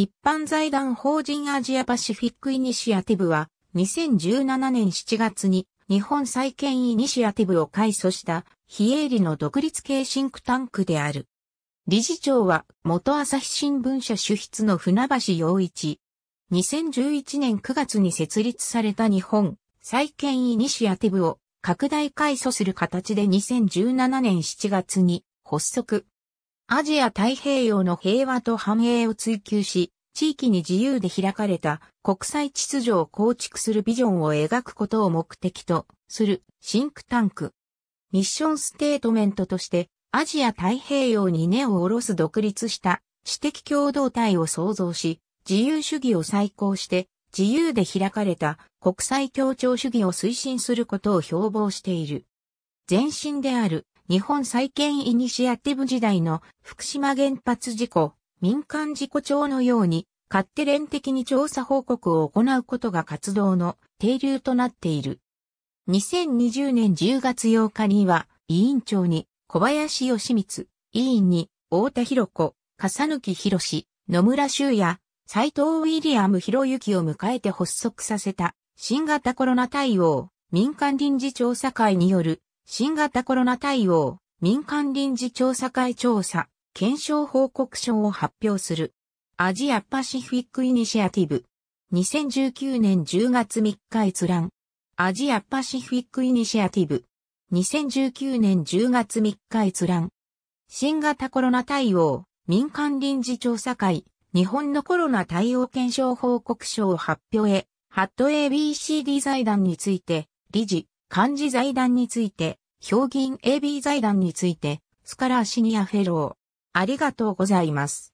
一般財団法人アジアパシフィックイニシアティブは2017年7月に日本再建イニシアティブを開祖した非営利の独立系シンクタンクである。理事長は元朝日新聞社主筆の船橋洋一。2011年9月に設立された日本再建イニシアティブを拡大開祖する形で2017年7月に発足、アジア太平洋の平和と繁栄を追求し、地域に自由で開かれた国際秩序を構築するビジョンを描くことを目的とするシンクタンク。ミッションステートメントとしてアジア太平洋に根を下ろす独立した知的共同体を創造し、自由主義を再考して自由で開かれた国際協調主義を推進することを標榜している。前身である日本再建イニシアティブ時代の福島原発事故、民間事故調のように、勝手連的に調査報告を行うことが活動の定流となっている。2020年10月8日には、委員長に小林義光、委員に太田博子、笠貫博士、野村修也、斎藤ウィリアム博之を迎えて発足させた新型コロナ対応民間臨時調査会による新型コロナ対応、民間臨時調査会調査、検証報告書を発表する。アジアパシフィックイニシアティブ。2019年10月3日閲覧。アジアパシフィックイニシアティブ。2019年10月3日閲覧。新型コロナ対応、民間臨時調査会、日本のコロナ対応検証報告書を発表へ、ハット ABC d 財団について、理事、漢字財団について、評議員 AB 財団について、スカラーシニアフェロー。ありがとうございます。